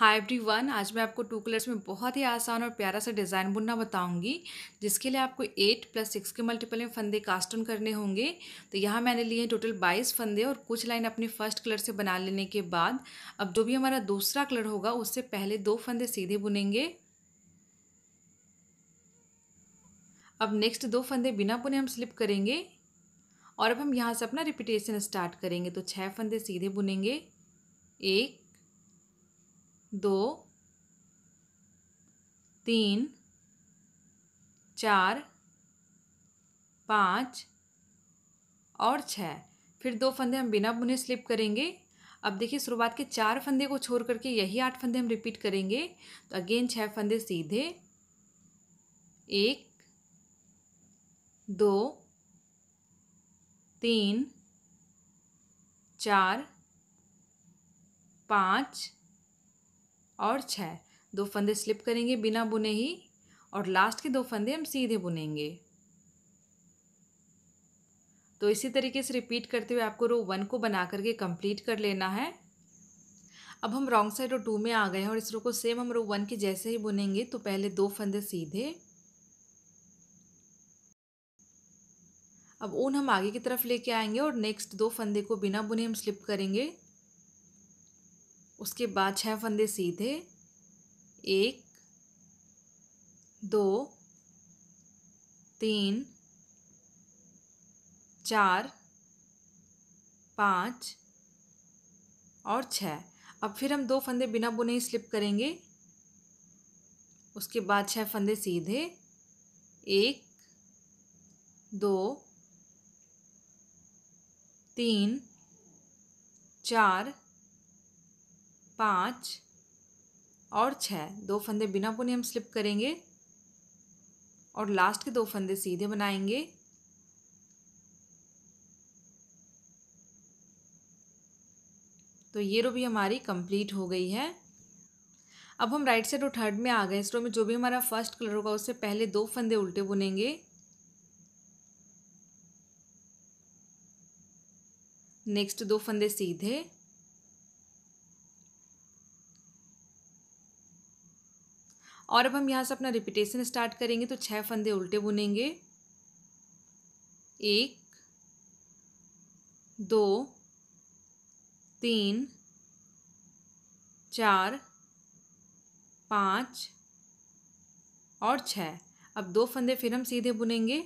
hi everyone आज मैं आपको टू कलर्स में बहुत ही आसान और प्यारा सा डिज़ाइन बुनना बताऊंगी जिसके लिए आपको एट प्लस सिक्स के मल्टीपल में फंदे कास्टन करने होंगे तो यहाँ मैंने लिए हैं टोटल बाईस फंदे और कुछ लाइन अपने फर्स्ट कलर से बना लेने के बाद अब जो भी हमारा दूसरा कलर होगा उससे पहले दो फंदे सीधे बुनेंगे अब नेक्स्ट दो फंदे बिना बुने हम स्लिप करेंगे और अब हम यहाँ से अपना रिपीटेशन स्टार्ट करेंगे तो छः फंदे सीधे बुनेंगे एक दो तीन चार पाँच और छः फिर दो फंदे हम बिना बुने स्लिप करेंगे अब देखिए शुरुआत के चार फंदे को छोड़ करके यही आठ फंदे हम रिपीट करेंगे तो अगेन छः फंदे सीधे एक दो तीन चार पाँच और छः दो फंदे स्लिप करेंगे बिना बुने ही और लास्ट के दो फंदे हम सीधे बुनेंगे तो इसी तरीके से रिपीट करते हुए आपको रो वन को बना करके कंप्लीट कर लेना है अब हम रॉन्ग साइड रो टू में आ गए हैं और इस रो को सेम हम रो वन के जैसे ही बुनेंगे तो पहले दो फंदे सीधे अब ऊन हम आगे की तरफ लेके आएंगे और नेक्स्ट दो फंदे को बिना बुने हम स्लिप करेंगे उसके बाद छह फंदे सीधे एक दो तीन चार पाँच और छः अब फिर हम दो फंदे बिना बुने ही स्लिप करेंगे उसके बाद छः फंदे सीधे एक दो तीन चार पाँच और छः दो फंदे बिना बुने हम स्लिप करेंगे और लास्ट के दो फंदे सीधे बनाएंगे तो ये रो भी हमारी कंप्लीट हो गई है अब हम राइट साइड और थर्ड में आ गए इस रो में जो भी हमारा फर्स्ट कलर होगा उससे पहले दो फंदे उल्टे बुनेंगे नेक्स्ट दो फंदे सीधे और अब हम यहाँ से अपना रिपीटेशन स्टार्ट करेंगे तो छः फंदे उल्टे बुनेंगे एक दो तीन चार पाँच और छः अब दो फंदे फिर हम सीधे बुनेंगे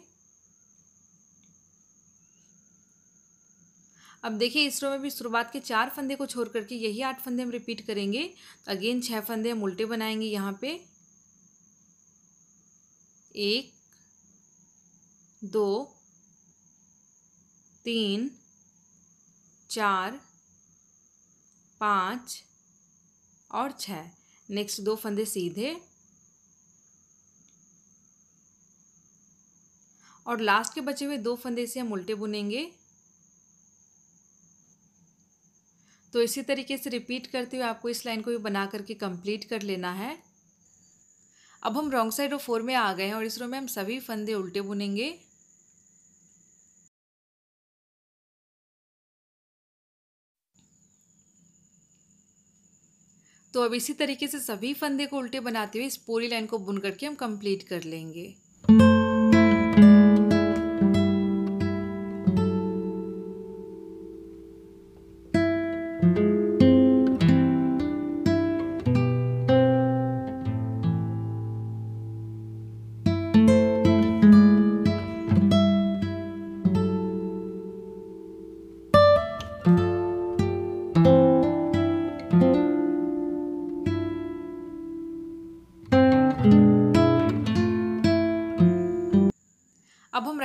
अब देखिए इसरो में भी शुरुआत के चार फंदे को छोड़ करके यही आठ फंदे हम रिपीट करेंगे तो अगेन छः फंदे हम उल्टे बनाएंगे यहाँ पे एक दो तीन चार पाँच और छः नेक्स्ट दो फंदे सीधे और लास्ट के बचे हुए दो फंदे से हम उल्टे बुनेंगे तो इसी तरीके से रिपीट करते हुए आपको इस लाइन को भी बना करके कंप्लीट कर लेना है अब हम रॉन्ग साइड ऑफ फोर में आ गए हैं और इस रो में हम सभी फंदे उल्टे बुनेंगे तो अब इसी तरीके से सभी फंदे को उल्टे बनाते हुए इस पूरी लाइन को बुन करके हम कंप्लीट कर लेंगे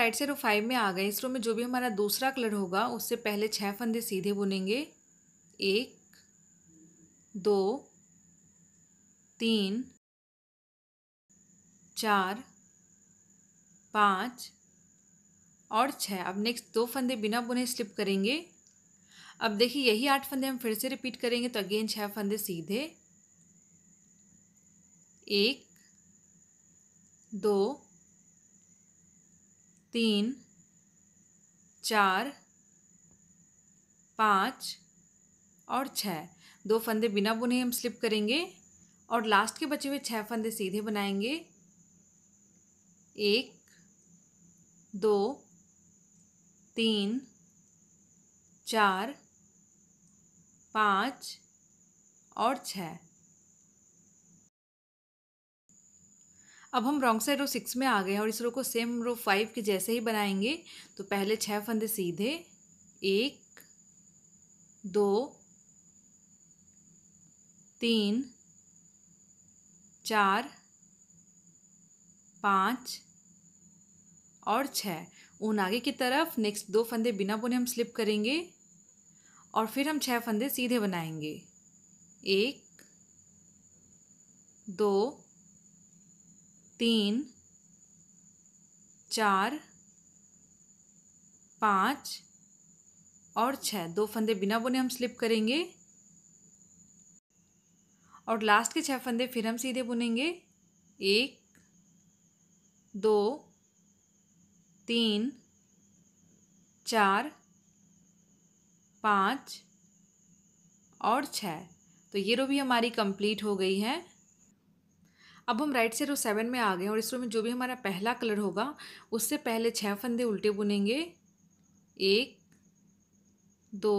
साइड से रो फाइव में आ गए इस रो में जो भी हमारा दूसरा कलर होगा उससे पहले छः फंदे सीधे बुनेंगे एक दो तीन चार पाँच और छः अब नेक्स्ट दो फंदे बिना बुने स्लिप करेंगे अब देखिए यही आठ फंदे हम फिर से रिपीट करेंगे तो अगेन छः फंदे सीधे एक दो तीन चार पाँच और छः दो फंदे बिना बुने हम स्लिप करेंगे और लास्ट के बचे हुए छः फंदे सीधे बनाएंगे एक दो तीन चार पाँच और छः अब हम रॉन्ग साइड रो सिक्स में आ गए हैं और इस रो को सेम रो फाइव के जैसे ही बनाएंगे तो पहले छः फंदे सीधे एक दो तीन चार पाँच और छः ऊन आगे की तरफ नेक्स्ट दो फंदे बिना बुने हम स्लिप करेंगे और फिर हम छः फंदे सीधे बनाएंगे एक दो तीन चार पाँच और छः दो फंदे बिना बुने हम स्लिप करेंगे और लास्ट के छः फंदे फिर हम सीधे बुनेंगे एक दो तीन चार पाँच और छः तो ये रो भी हमारी कंप्लीट हो गई है अब हम राइट साइड रो सेवन में आ गए और इस रो में जो भी हमारा पहला कलर होगा उससे पहले छः फंदे उल्टे बुनेंगे एक दो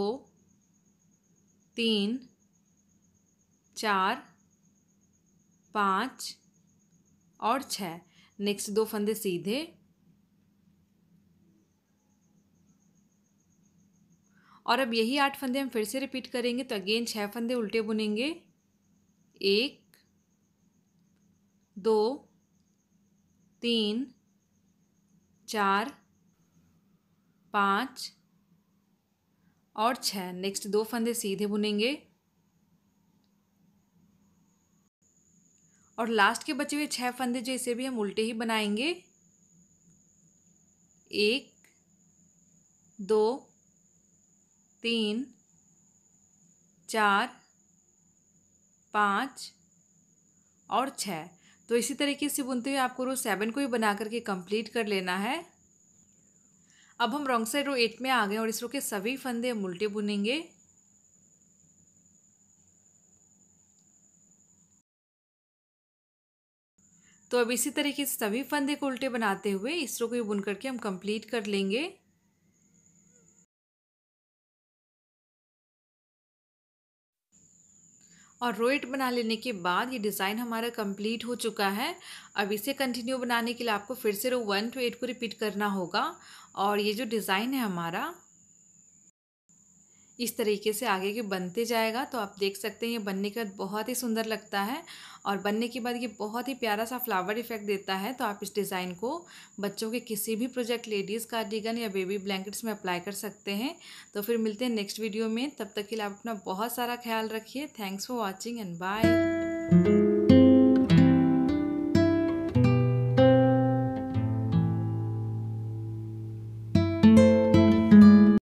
तीन चार पाँच और छः नेक्स्ट दो फंदे सीधे और अब यही आठ फंदे हम फिर से रिपीट करेंगे तो अगेन छः फंदे उल्टे बुनेंगे एक दो तीन चार पाँच और छः नेक्स्ट दो फंदे सीधे बुनेंगे और लास्ट के बचे हुए छः फंदे जो इसे भी हम उल्टे ही बनाएंगे एक दो तीन चार पाँच और छः तो इसी तरीके से बुनते हुए आपको रो सेवन को ही बना करके कंप्लीट कर लेना है अब हम रॉन्ग साइड रो एट में आ गए और इस रो के सभी फंदे हम उल्टे बुनेंगे तो अब इसी तरीके से सभी फंदे को उल्टे बनाते हुए इस रो को बुन करके हम कंप्लीट कर लेंगे और रोइट बना लेने के बाद ये डिज़ाइन हमारा कंप्लीट हो चुका है अब इसे कंटिन्यू बनाने के लिए आपको फिर से रो वन टू एट को रिपीट करना होगा और ये जो डिज़ाइन है हमारा इस तरीके से आगे के बनते जाएगा तो आप देख सकते हैं ये बनने के बाद बहुत ही सुंदर लगता है और बनने के बाद ये बहुत ही प्यारा सा फ्लावर इफेक्ट देता है तो आप इस डिज़ाइन को बच्चों के किसी भी प्रोजेक्ट लेडीज़ कार्डिगन या बेबी ब्लैंकेट्स में अप्लाई कर सकते हैं तो फिर मिलते हैं नेक्स्ट वीडियो में तब तक के लिए आप अपना बहुत सारा ख्याल रखिए thanks for watching and bye